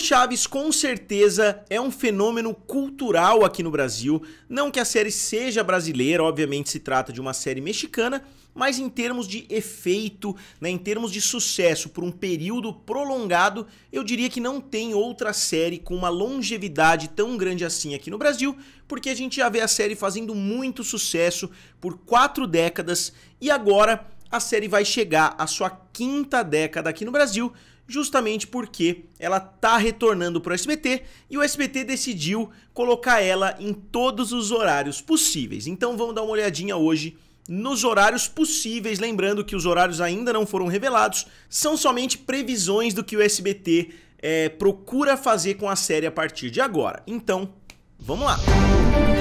Chaves com certeza é um fenômeno cultural aqui no Brasil, não que a série seja brasileira, obviamente se trata de uma série mexicana, mas em termos de efeito, né, em termos de sucesso por um período prolongado, eu diria que não tem outra série com uma longevidade tão grande assim aqui no Brasil, porque a gente já vê a série fazendo muito sucesso por quatro décadas e agora a série vai chegar à sua quinta década aqui no Brasil justamente porque ela tá retornando para o SBT e o SBT decidiu colocar ela em todos os horários possíveis. Então vamos dar uma olhadinha hoje nos horários possíveis, lembrando que os horários ainda não foram revelados, são somente previsões do que o SBT é, eh, procura fazer com a série a partir de agora. Então, vamos lá! Música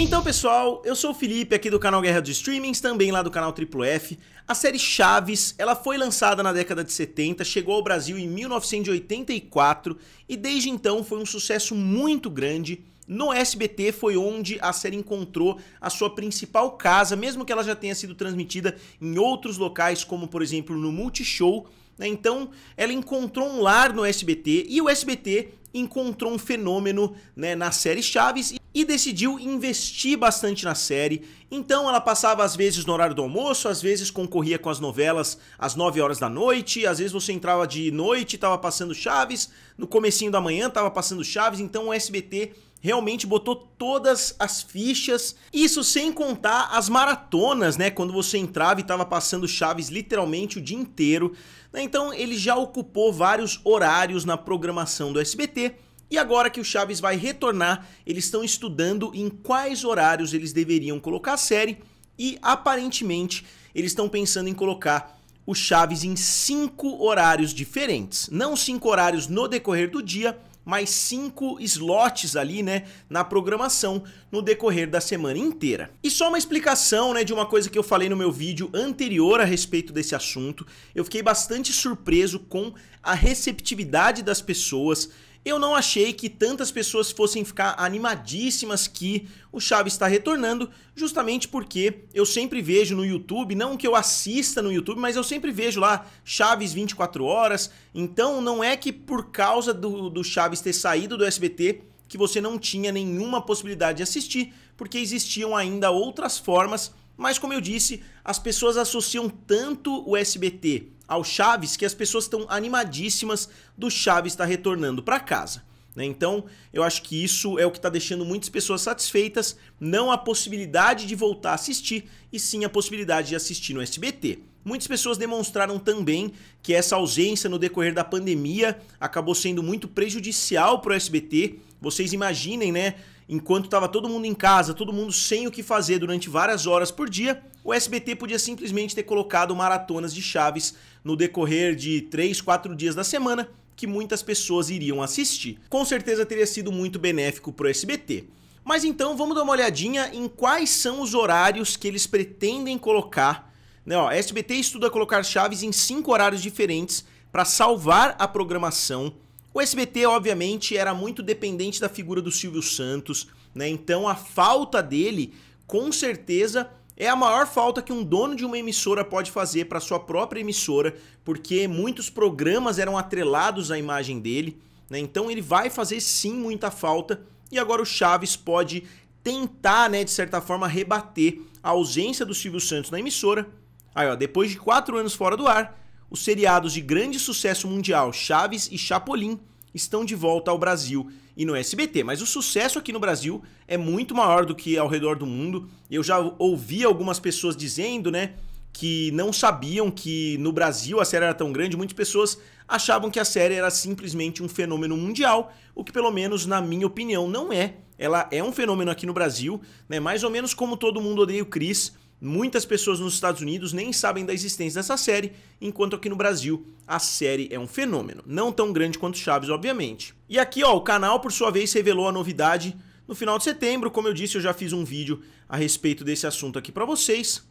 Então, pessoal, eu sou o Felipe aqui do canal Guerra dos Streamings, também lá do canal Triplo F. A série Chaves, ela foi lançada na década de 70, chegou ao Brasil em 1984 e desde então foi um sucesso muito grande. No SBT foi onde a série encontrou a sua principal casa, mesmo que ela já tenha sido transmitida em outros locais, como por exemplo no Multishow, né? Então, ela encontrou um lar no SBT e o SBT encontrou um fenômeno né, na série Chaves e decidiu investir bastante na série. Então ela passava às vezes no horário do almoço, às vezes concorria com as novelas às 9 horas da noite, às vezes você entrava de noite e estava passando Chaves, no comecinho da manhã estava passando Chaves, então o SBT realmente botou todas as fichas, isso sem contar as maratonas, né, quando você entrava e estava passando chaves literalmente o dia inteiro. Né? Então ele já ocupou vários horários na programação do SBT. E agora que o Chaves vai retornar, eles estão estudando em quais horários eles deveriam colocar a série e aparentemente eles estão pensando em colocar o Chaves em cinco horários diferentes. Não cinco horários no decorrer do dia, mais cinco slots ali, né, na programação no decorrer da semana inteira. E só uma explicação, né, de uma coisa que eu falei no meu vídeo anterior a respeito desse assunto. Eu fiquei bastante surpreso com a receptividade das pessoas eu não achei que tantas pessoas fossem ficar animadíssimas que o Chaves está retornando, justamente porque eu sempre vejo no YouTube, não que eu assista no YouTube, mas eu sempre vejo lá Chaves 24 horas. Então não é que por causa do, do Chaves ter saído do SBT que você não tinha nenhuma possibilidade de assistir, porque existiam ainda outras formas. Mas como eu disse, as pessoas associam tanto o SBT ao Chaves que as pessoas estão animadíssimas do Chaves estar retornando para casa. Né? Então, eu acho que isso é o que está deixando muitas pessoas satisfeitas, não a possibilidade de voltar a assistir, e sim a possibilidade de assistir no SBT. Muitas pessoas demonstraram também que essa ausência no decorrer da pandemia acabou sendo muito prejudicial para o SBT. Vocês imaginem, né? enquanto estava todo mundo em casa, todo mundo sem o que fazer durante várias horas por dia, o SBT podia simplesmente ter colocado maratonas de Chaves no decorrer de 3, 4 dias da semana que muitas pessoas iriam assistir. Com certeza teria sido muito benéfico para o SBT. Mas então vamos dar uma olhadinha em quais são os horários que eles pretendem colocar. Né, ó, SBT estuda colocar chaves em cinco horários diferentes para salvar a programação o SBT, obviamente, era muito dependente da figura do Silvio Santos, né? Então a falta dele, com certeza, é a maior falta que um dono de uma emissora pode fazer para sua própria emissora, porque muitos programas eram atrelados à imagem dele, né? Então ele vai fazer sim muita falta. E agora o Chaves pode tentar, né, de certa forma, rebater a ausência do Silvio Santos na emissora. Aí, ó, depois de quatro anos fora do ar, os seriados de grande sucesso mundial Chaves e Chapolin estão de volta ao Brasil e no SBT. Mas o sucesso aqui no Brasil é muito maior do que ao redor do mundo. Eu já ouvi algumas pessoas dizendo, né? Que não sabiam que no Brasil a série era tão grande, muitas pessoas achavam que a série era simplesmente um fenômeno mundial, o que, pelo menos na minha opinião, não é. Ela é um fenômeno aqui no Brasil, né? Mais ou menos como todo mundo odeia o Chris Muitas pessoas nos Estados Unidos nem sabem da existência dessa série, enquanto aqui no Brasil a série é um fenômeno. Não tão grande quanto Chaves, obviamente. E aqui, ó, o canal, por sua vez, revelou a novidade no final de setembro. Como eu disse, eu já fiz um vídeo a respeito desse assunto aqui para vocês.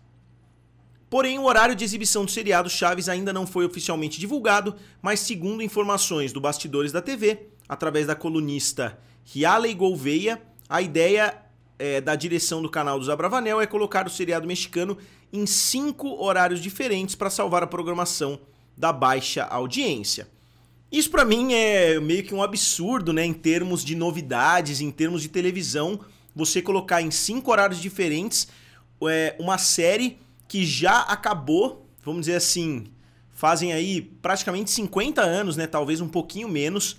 Porém, o horário de exibição do seriado Chaves ainda não foi oficialmente divulgado, mas segundo informações do Bastidores da TV, através da colunista Rialey Gouveia, a ideia é, da direção do canal do Zabravanel é colocar o seriado mexicano em cinco horários diferentes para salvar a programação da baixa audiência. Isso para mim é meio que um absurdo, né, em termos de novidades, em termos de televisão, você colocar em cinco horários diferentes é, uma série que já acabou, vamos dizer assim, fazem aí praticamente 50 anos, né, talvez um pouquinho menos.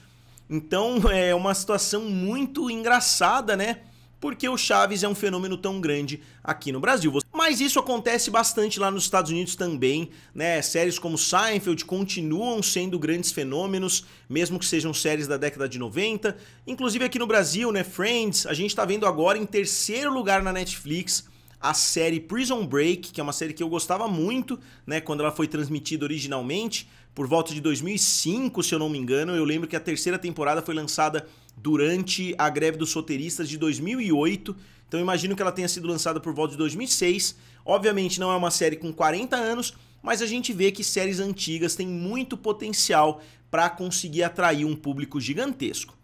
Então é uma situação muito engraçada, né? porque o Chaves é um fenômeno tão grande aqui no Brasil. Mas isso acontece bastante lá nos Estados Unidos também, né? Séries como Seinfeld continuam sendo grandes fenômenos, mesmo que sejam séries da década de 90. Inclusive aqui no Brasil, né, Friends, a gente tá vendo agora em terceiro lugar na Netflix a série Prison Break, que é uma série que eu gostava muito, né, quando ela foi transmitida originalmente, por volta de 2005, se eu não me engano. Eu lembro que a terceira temporada foi lançada durante a greve dos soteristas de 2008. Então imagino que ela tenha sido lançada por volta de 2006. Obviamente não é uma série com 40 anos, mas a gente vê que séries antigas têm muito potencial para conseguir atrair um público gigantesco.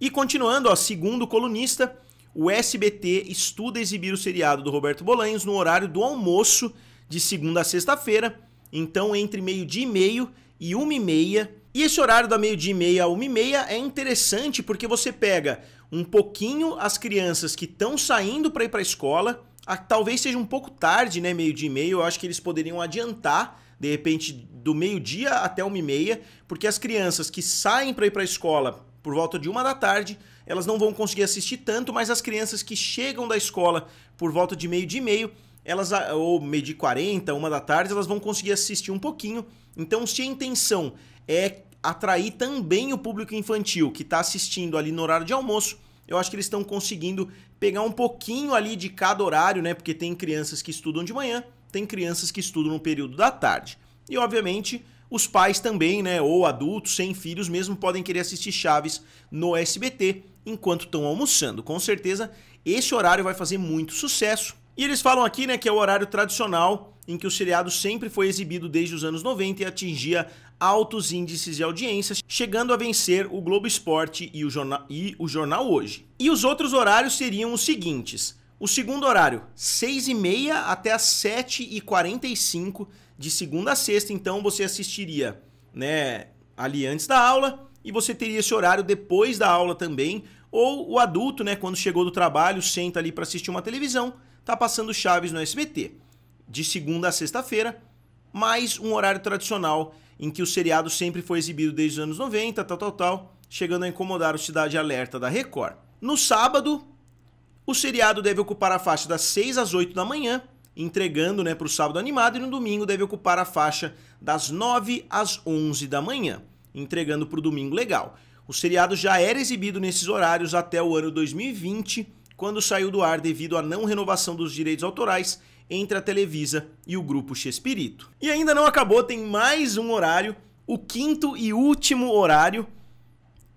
E continuando, ó, segundo o colunista, o SBT estuda exibir o seriado do Roberto Bolanhos no horário do almoço de segunda a sexta-feira, então entre meio-dia e meio e uma e meia e esse horário da meio-dia e meia a uma e meia é interessante porque você pega um pouquinho as crianças que estão saindo para ir para a escola, talvez seja um pouco tarde, né, meio-dia e meia, eu acho que eles poderiam adiantar, de repente, do meio-dia até uma e meia, porque as crianças que saem para ir para a escola por volta de uma da tarde, elas não vão conseguir assistir tanto, mas as crianças que chegam da escola por volta de meio-dia e meio, elas, ou meio-dia e quarenta, uma da tarde, elas vão conseguir assistir um pouquinho. Então, se a intenção é atrair também o público infantil que está assistindo ali no horário de almoço. Eu acho que eles estão conseguindo pegar um pouquinho ali de cada horário, né? Porque tem crianças que estudam de manhã, tem crianças que estudam no período da tarde. E obviamente os pais também, né, ou adultos sem filhos mesmo podem querer assistir Chaves no SBT enquanto estão almoçando. Com certeza, esse horário vai fazer muito sucesso. E eles falam aqui, né, que é o horário tradicional em que o seriado sempre foi exibido desde os anos 90 e atingia altos índices de audiências, chegando a vencer o Globo Esporte e o Jornal, e o jornal Hoje. E os outros horários seriam os seguintes. O segundo horário, 6h30 até as 7h45 de segunda a sexta. Então você assistiria né, ali antes da aula e você teria esse horário depois da aula também. Ou o adulto, né, quando chegou do trabalho, senta ali para assistir uma televisão, tá passando Chaves no SBT. De segunda a sexta-feira, mais um horário tradicional em que o seriado sempre foi exibido desde os anos 90, tal, tal, tal, chegando a incomodar o Cidade Alerta da Record. No sábado, o seriado deve ocupar a faixa das 6 às 8 da manhã, entregando né, para o sábado animado, e no domingo deve ocupar a faixa das 9 às 11 da manhã, entregando para o domingo legal. O seriado já era exibido nesses horários até o ano 2020, quando saiu do ar devido à não renovação dos direitos autorais entre a Televisa e o Grupo Chespirito. E ainda não acabou, tem mais um horário, o quinto e último horário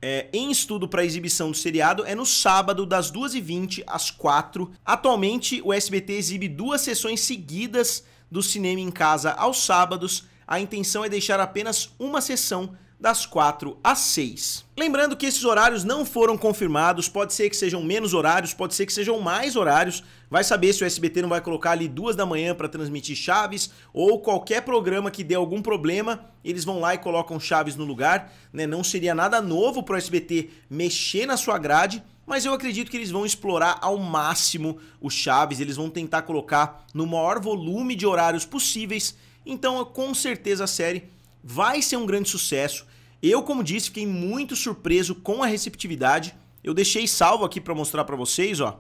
é, em estudo para exibição do seriado é no sábado, das 2h20 às 4 Atualmente, o SBT exibe duas sessões seguidas do cinema em casa aos sábados. A intenção é deixar apenas uma sessão das 4 às 6. Lembrando que esses horários não foram confirmados, pode ser que sejam menos horários, pode ser que sejam mais horários. Vai saber se o SBT não vai colocar ali duas da manhã para transmitir Chaves ou qualquer programa que dê algum problema, eles vão lá e colocam Chaves no lugar, né? Não seria nada novo para o SBT mexer na sua grade, mas eu acredito que eles vão explorar ao máximo os Chaves, eles vão tentar colocar no maior volume de horários possíveis. Então, com certeza a série vai ser um grande sucesso. Eu, como disse, fiquei muito surpreso com a receptividade. Eu deixei salvo aqui para mostrar para vocês, ó,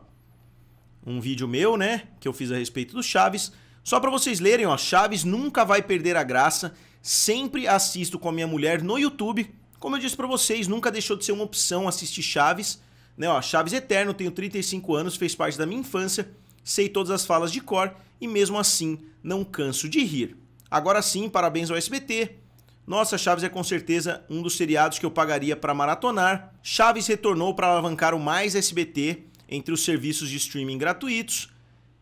um vídeo meu, né, que eu fiz a respeito do Chaves. Só para vocês lerem, ó, Chaves nunca vai perder a graça. Sempre assisto com a minha mulher no YouTube. Como eu disse para vocês, nunca deixou de ser uma opção assistir Chaves. Né, ó, Chaves Eterno, tenho 35 anos, fez parte da minha infância, sei todas as falas de cor e mesmo assim não canso de rir. Agora sim, parabéns ao SBT, nossa, Chaves é com certeza um dos seriados que eu pagaria para maratonar. Chaves retornou para alavancar o mais SBT entre os serviços de streaming gratuitos.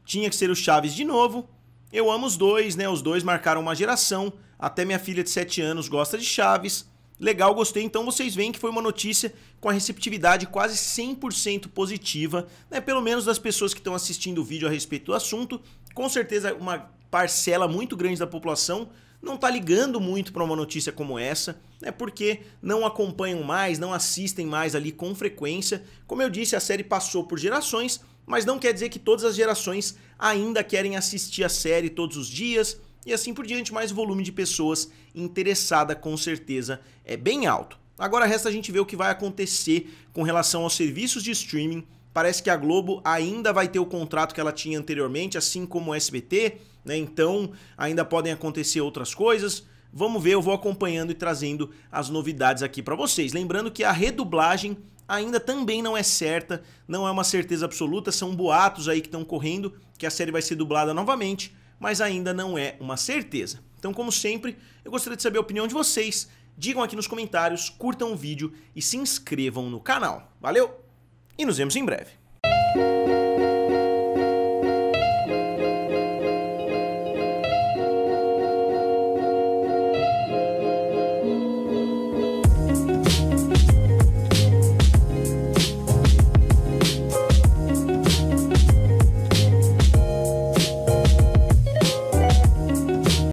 Tinha que ser o Chaves de novo. Eu amo os dois, né? Os dois marcaram uma geração. Até minha filha de 7 anos gosta de Chaves. Legal, gostei. Então vocês veem que foi uma notícia com a receptividade quase 100% positiva, né? pelo menos das pessoas que estão assistindo o vídeo a respeito do assunto. Com certeza, uma parcela muito grande da população não está ligando muito para uma notícia como essa, né? porque não acompanham mais, não assistem mais ali com frequência. Como eu disse, a série passou por gerações, mas não quer dizer que todas as gerações ainda querem assistir a série todos os dias e assim por diante, mas o volume de pessoas interessada com certeza é bem alto. Agora resta a gente ver o que vai acontecer com relação aos serviços de streaming Parece que a Globo ainda vai ter o contrato que ela tinha anteriormente, assim como o SBT, né? Então ainda podem acontecer outras coisas. Vamos ver, eu vou acompanhando e trazendo as novidades aqui para vocês. Lembrando que a redublagem ainda também não é certa, não é uma certeza absoluta, são boatos aí que estão correndo que a série vai ser dublada novamente, mas ainda não é uma certeza. Então, como sempre, eu gostaria de saber a opinião de vocês. Digam aqui nos comentários, curtam o vídeo e se inscrevam no canal. Valeu! e nos vemos em breve.